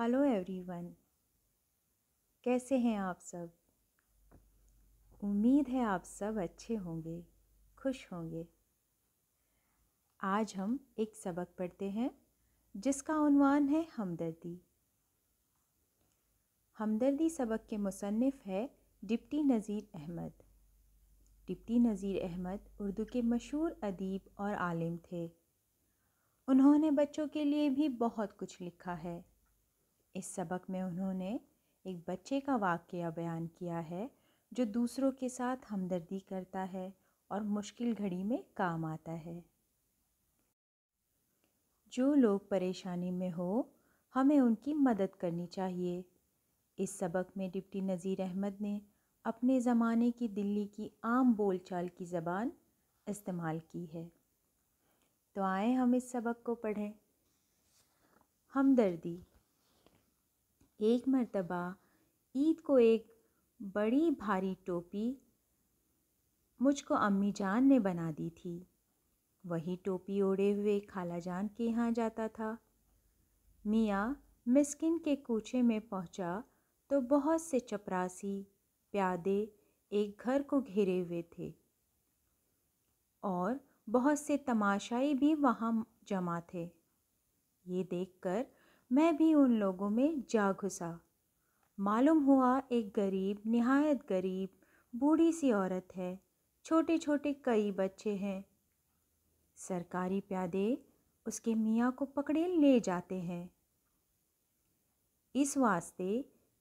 hello everyone कैसे हैं आप सब उम्मीद है आप सब अच्छे होंगे खुश होंगे आज हम एक सबक पढ़ते हैं जिसका उनवान है हमदर्दी हमदर्दी सबक के मुसनफ़ है डिप्टी नज़ीर अहमद डिप्टी नज़ीर अहमद उर्दू के मशहूर अदीब और आलिम थे उन्होंने बच्चों के लिए भी बहुत कुछ लिखा है इस सबक में उन्होंने एक बच्चे का वाक्य बयान किया है जो दूसरों के साथ हमदर्दी करता है और मुश्किल घड़ी में काम आता है जो लोग परेशानी में हो हमें उनकी मदद करनी चाहिए इस सबक में डिप्टी नज़ीर अहमद ने अपने ज़माने की दिल्ली की आम बोलचाल की ज़बान इस्तेमाल की है तो आए हम इस सबक को पढ़ें हमदर्दी एक मरतबा ईद को एक बड़ी भारी टोपी मुझको अम्मी जान ने बना दी थी वही टोपी ओढ़े हुए खाला जान के यहाँ जाता था मियाँ मिस्किन के कूचे में पहुँचा तो बहुत से चपरासी प्यादे एक घर को घेरे हुए थे और बहुत से तमाशाई भी वहाँ जमा थे ये देखकर मैं भी उन लोगों में जा घुसा मालूम हुआ एक गरीब नहायत गरीब बूढ़ी सी औरत है छोटे छोटे कई बच्चे हैं सरकारी प्यादे उसके मियाँ को पकड़े ले जाते हैं इस वास्ते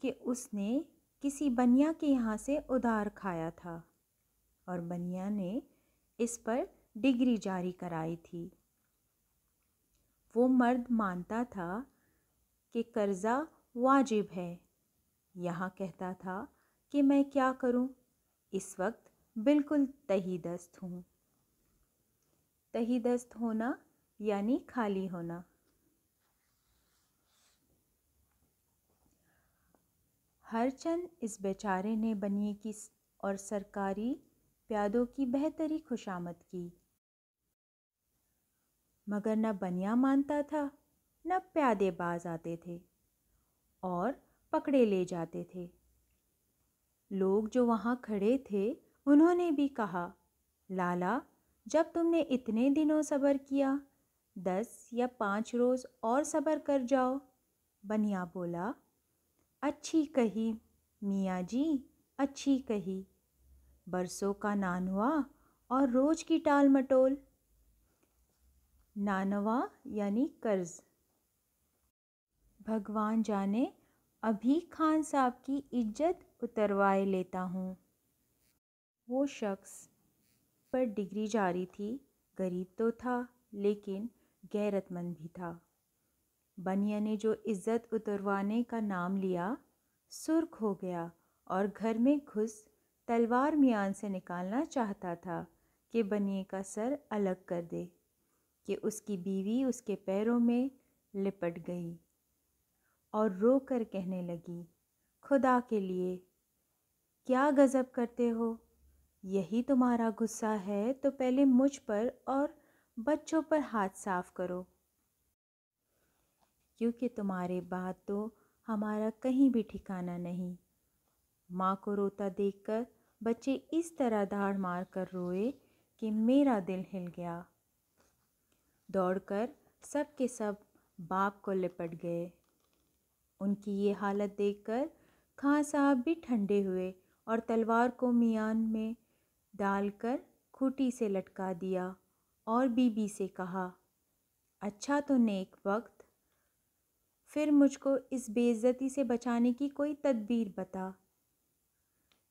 कि उसने किसी बनिया के यहाँ से उधार खाया था और बनिया ने इस पर डिग्री जारी कराई थी वो मर्द मानता था कि कर्ज़ा वाजिब है यहाँ कहता था कि मैं क्या करूँ इस वक्त बिल्कुल तही दस्त हूँ तही दस्त होना यानी खाली होना हर चंद इस बेचारे ने बनिए की और सरकारी प्यादों की बेहतरी खुशामद की मगर न बनिया मानता था न प्यादेबाज आते थे और पकड़े ले जाते थे लोग जो वहाँ खड़े थे उन्होंने भी कहा लाला जब तुमने इतने दिनों सब्र किया दस या पाँच रोज़ और सब्र कर जाओ बनिया बोला अच्छी कही मियाँ जी अच्छी कही बरसों का नानवा और रोज़ की टाल मटोल नानवा यानी कर्ज़ भगवान जाने अभी खान साहब की इज्जत उतरवाए लेता हूँ वो शख्स पर डिग्री जारी थी गरीब तो था लेकिन गैरतमंद भी था बनिया ने जो इज़्ज़त उतरवाने का नाम लिया सुर्ख हो गया और घर में घुस तलवार मियान से निकालना चाहता था कि बनिए का सर अलग कर दे कि उसकी बीवी उसके पैरों में लिपट गई और रो कर कहने लगी खुदा के लिए क्या गज़ब करते हो यही तुम्हारा गुस्सा है तो पहले मुझ पर और बच्चों पर हाथ साफ करो क्योंकि तुम्हारे बाद तो हमारा कहीं भी ठिकाना नहीं माँ को रोता देखकर बच्चे इस तरह दाढ़ मार कर रोए कि मेरा दिल हिल गया दौड़कर सब के सब बाप को लिपट गए उनकी ये हालत देखकर खां साहब भी ठंडे हुए और तलवार को मियान में डालकर खूटी से लटका दिया और बीबी से कहा अच्छा तो नेक वक्त फिर मुझको इस बेइज्जती से बचाने की कोई तदबीर बता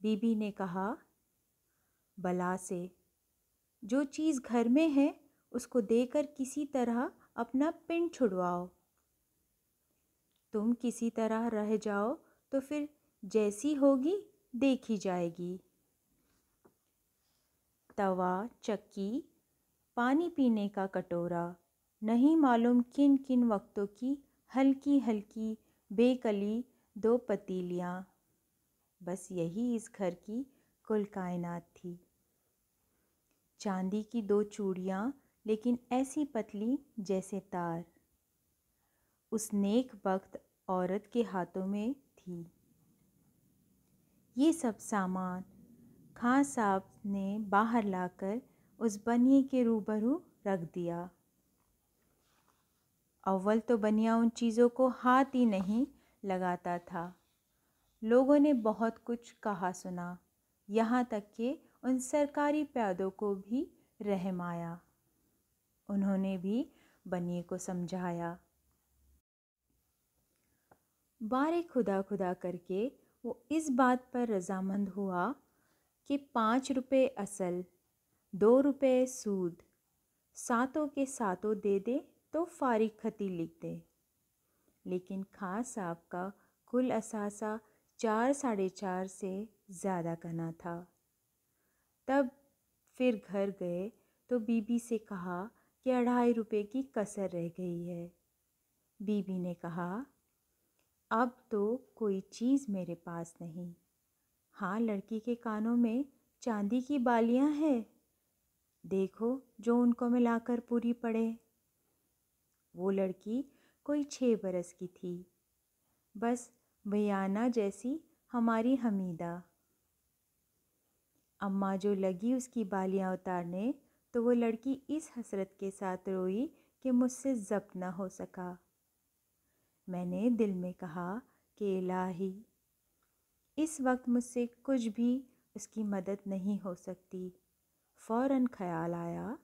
बीबी ने कहा बला से जो चीज़ घर में है उसको देकर किसी तरह अपना पिंड छुड़वाओ तुम किसी तरह रह जाओ तो फिर जैसी होगी देखी जाएगी तवा चक्की पानी पीने का कटोरा नहीं मालूम किन किन वक्तों की हल्की हल्की बेकली दो पतीलियाँ बस यही इस घर की कुल कायनात थी चांदी की दो चूड़ियाँ लेकिन ऐसी पतली जैसे तार उस नेक वक्त औरत के हाथों में थी ये सब सामान खां साहब ने बाहर लाकर उस बनिए के रूबरू रख दिया अव्वल तो बनिया उन चीज़ों को हाथ ही नहीं लगाता था लोगों ने बहुत कुछ कहा सुना यहाँ तक कि उन सरकारी प्यादों को भी रहम आया उन्होंने भी बनिए को समझाया बार खुदा खुदा करके वो इस बात पर रजामंद हुआ कि पाँच रुपये असल दो रुपये सूद सातों के सातों दे दे तो फारिक खती लिख दे लेकिन ख़ास साहब का कुल असासा चार साढ़े चार से ज़्यादा करना था तब फिर घर गए तो बीबी से कहा कि अढ़ाई रुपए की कसर रह गई है बीबी ने कहा अब तो कोई चीज़ मेरे पास नहीं हाँ लड़की के कानों में चांदी की बालियां हैं देखो जो उनको मिलाकर पूरी पड़े वो लड़की कोई छः बरस की थी बस भयाना जैसी हमारी हमीदा अम्मा जो लगी उसकी बालियां उतारने तो वो लड़की इस हसरत के साथ रोई कि मुझसे जब्त ना हो सका मैंने दिल में कहा कि इलाही इस वक्त मुझसे कुछ भी उसकी मदद नहीं हो सकती फ़ौर ख्याल आया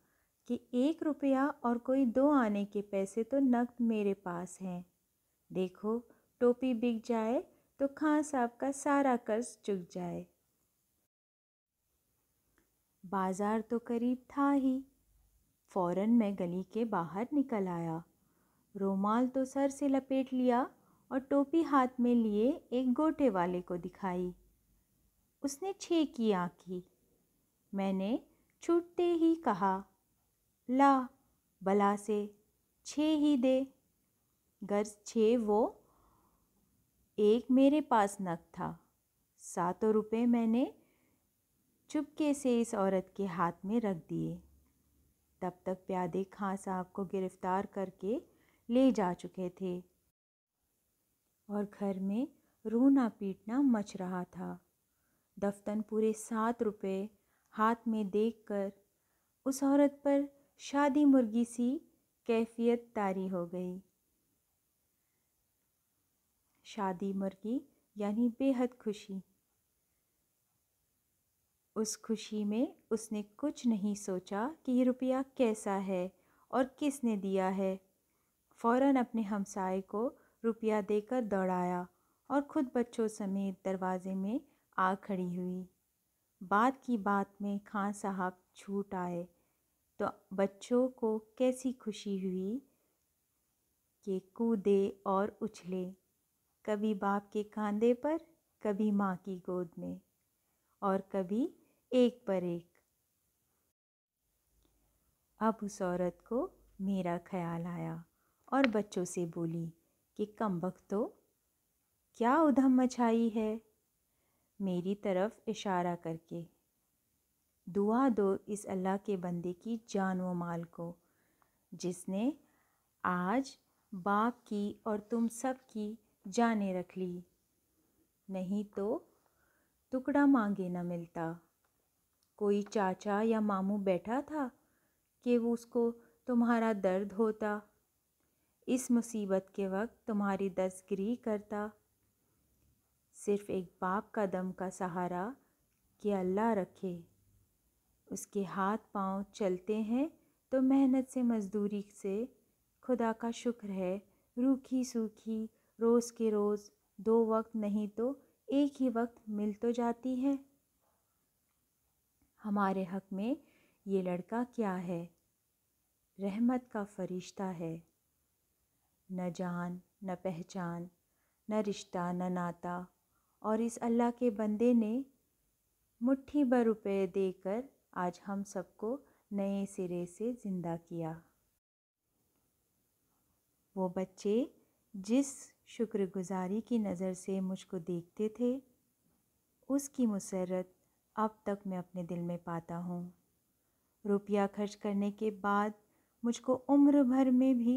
कि एक रुपया और कोई दो आने के पैसे तो नकद मेरे पास हैं देखो टोपी बिक जाए तो खां साहब का सारा कर्ज चुक जाए बाज़ार तो करीब था ही फ़ौरन मैं गली के बाहर निकल आया रोमाल तो सर से लपेट लिया और टोपी हाथ में लिए एक गोटे वाले को दिखाई उसने छे की आँखी मैंने छूटते ही कहा ला बला से छे ही दे गर्ज छे वो एक मेरे पास नक था सातों रुपये मैंने चुपके से इस औरत के हाथ में रख दिए तब तक प्यादे खां साहब को गिरफ़्तार करके ले जा चुके थे और घर में रोना पीटना मच रहा था दफ्तन पूरे सात रुपये हाथ में देखकर उस औरत पर शादी मुर्गी सी कैफियत तारी हो गई शादी मुर्गी यानी बेहद खुशी उस खुशी में उसने कुछ नहीं सोचा कि ये रुपया कैसा है और किसने दिया है फ़ौरन अपने हमसाए को रुपया देकर दौड़ाया और खुद बच्चों समेत दरवाजे में आ खड़ी हुई बात की बात में खां साहब छूट आए तो बच्चों को कैसी खुशी हुई कि कूदे और उछले कभी बाप के कांधे पर कभी माँ की गोद में और कभी एक पर एक अब उस औरत को मेरा ख्याल आया और बच्चों से बोली कि कम तो क्या उधम मचाई है मेरी तरफ इशारा करके दुआ दो इस अल्लाह के बंदे की जान व माल को जिसने आज बाप की और तुम सब की जाने रख ली नहीं तो टुकड़ा मांगे न मिलता कोई चाचा या मामू बैठा था कि वो उसको तुम्हारा दर्द होता इस मुसीबत के वक्त तुम्हारी दस्तगिरी करता सिर्फ एक बाप का दम का सहारा कि अल्लाह रखे उसके हाथ पांव चलते हैं तो मेहनत से मज़दूरी से खुदा का शुक्र है रूखी सूखी रोज़ के रोज़ दो वक्त नहीं तो एक ही वक्त मिल तो जाती है हमारे हक में ये लड़का क्या है रहमत का फरिश्ता है न जान न पहचान न रिश्ता न नाता और इस अल्लाह के बंदे ने मुट्ठी भर रुपये देकर आज हम सबको नए सिरे से ज़िंदा किया वो बच्चे जिस शुक्रगुजारी की नज़र से मुझको देखते थे उसकी मुसरत अब तक मैं अपने दिल में पाता हूँ रुपया खर्च करने के बाद मुझको उम्र भर में भी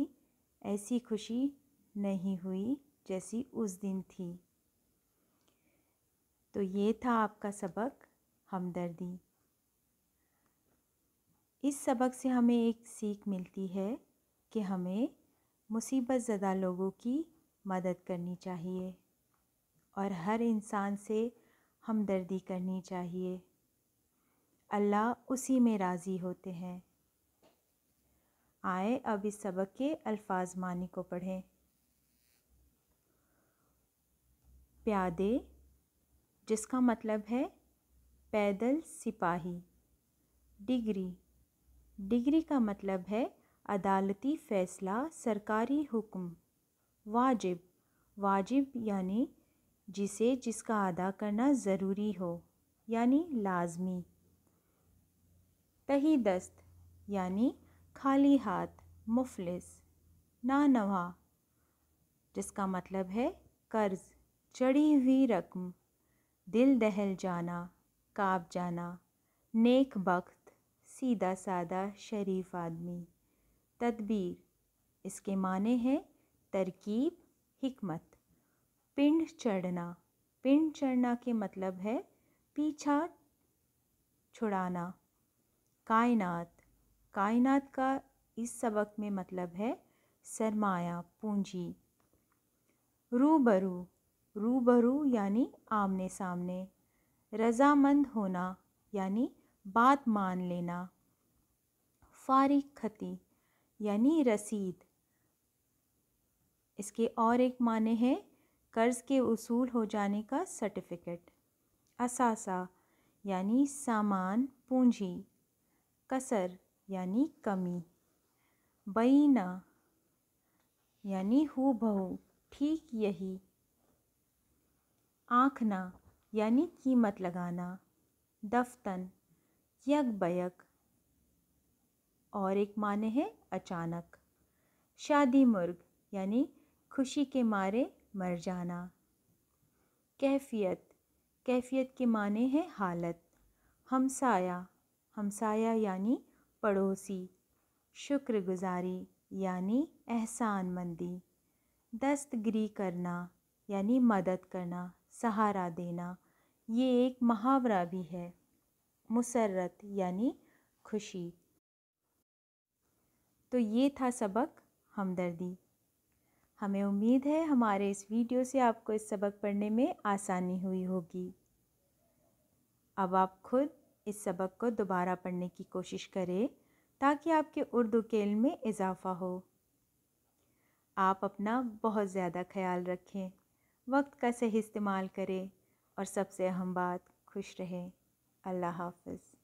ऐसी खुशी नहीं हुई जैसी उस दिन थी तो ये था आपका सबक हमदर्दी इस सबक से हमें एक सीख मिलती है कि हमें मुसीबत ज़दा लोगों की मदद करनी चाहिए और हर इंसान से हमदर्दी करनी चाहिए अल्लाह उसी में राज़ी होते हैं आए अब इस सबक के अल्फाज मानी को पढ़ें प्यादे जिसका मतलब है पैदल सिपाही डिग्री डिग्री का मतलब है अदालती फ़ैसला सरकारी हुक्म वाजिब वाजिब यानी जिसे जिसका अदा करना ज़रूरी हो यानी लाजमी तही दस्त यानी खाली हाथ मुफलिस ना नवा जिसका मतलब है कर्ज चढ़ी हुई रकम दिल दहल जाना काब जाना नेक बख्त सीधा सादा शरीफ आदमी तदबीर इसके माने हैं तरकीब हिकमत पिंड चढ़ना पिंड चढ़ना के मतलब है पीछा छुड़ाना कायनात कायनात का इस सबक में मतलब है सरमाया पूंजी रूबरू रूबरू यानी आमने सामने रजामंद होना यानी बात मान लेना फारिक खती यानी रसीद इसके और एक माने हैं कर्ज़ के उसूल हो जाने का सर्टिफिकेट असासा यानी सामान पूंजी कसर यानी कमी बैना यानी बहू ठीक यही आँखना यानी कीमत लगाना दफ्तन यक बयक और एक माने है अचानक शादी मुर्ग यानी खुशी के मारे मर जाना कैफियत कैफियत के माने हैं हालत हमसाया हमसाया यानी पड़ोसी शुक्रगुजारी यानी एहसान मंदी दस्तगिरी करना यानी मदद करना सहारा देना ये एक मुहावरा भी है मुसरत यानी खुशी तो ये था सबक हमदर्दी हमें उम्मीद है हमारे इस वीडियो से आपको इस सबक पढ़ने में आसानी हुई होगी अब आप खुद इस सबक को दोबारा पढ़ने की कोशिश करें ताकि आपके उर्दू के इल्म में इजाफ़ा हो आप अपना बहुत ज़्यादा ख्याल रखें वक्त का सही इस्तेमाल करें और सबसे अहम बात खुश रहें अल्लाह हाफिज़